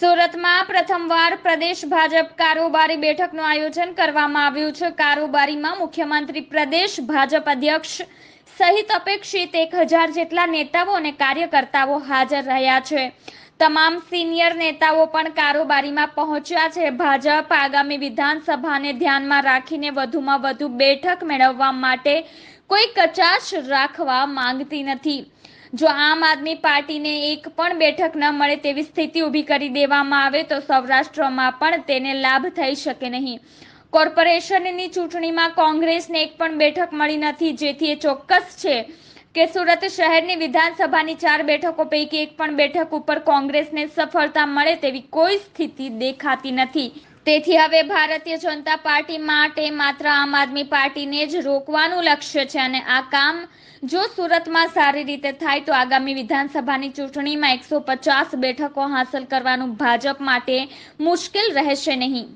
સુરતમાં પ્રથમવાર પ્રદેશ ભાજપ કારોબારી બેઠકનું આયોજન કરવામાં આવ્યું છે કારોબારીમાં મુખ્યમંત્રી પ્રદેશ ભાજપ અધ્યક્ષ સહિત અપેક્ષિત એક હજાર જેટલા નેતાઓ અને કાર્યકર્તાઓ હાજર રહ્યા છે તમામ સિનિયર નેતાઓ પણ કારોબારીમાં પહોંચ્યા છે ભાજપ આગામી વિધાનસભાને ધ્યાનમાં રાખીને વધુમાં વધુ બેઠક મેળવવા માટે કોઈ કચાશ રાખવા માંગતી નથી જો આમ આદમી પાર્ટીને એક પણ બેઠક ન મળે તેવી સ્થિતિ ઊભી કરી દેવામાં આવે તો સૌરાષ્ટ્રમાં પણ તેને લાભ થઈ શકે નહીં કોર્પોરેશનની ચૂંટણીમાં કોંગ્રેસને એક પણ બેઠક મળી નથી જેથી એ ચોક્કસ છે કે સુરત શહેરની વિધાનસભાની ચાર બેઠકો પૈકી એક પણ બેઠક ઉપર કોંગ્રેસને સફળતા મળે તેવી કોઈ સ્થિતિ દેખાતી નથી તેથી હવે ભારતીય જનતા પાર્ટી માટે માત્ર આમ આદમી પાર્ટીને જ રોકવાનું લક્ષ્ય છે અને આ કામ જો સુરતમાં સારી રીતે થાય તો આગામી વિધાનસભાની ચૂંટણીમાં એકસો પચાસ બેઠકો હાંસલ કરવાનું ભાજપ માટે મુશ્કેલ રહેશે નહીં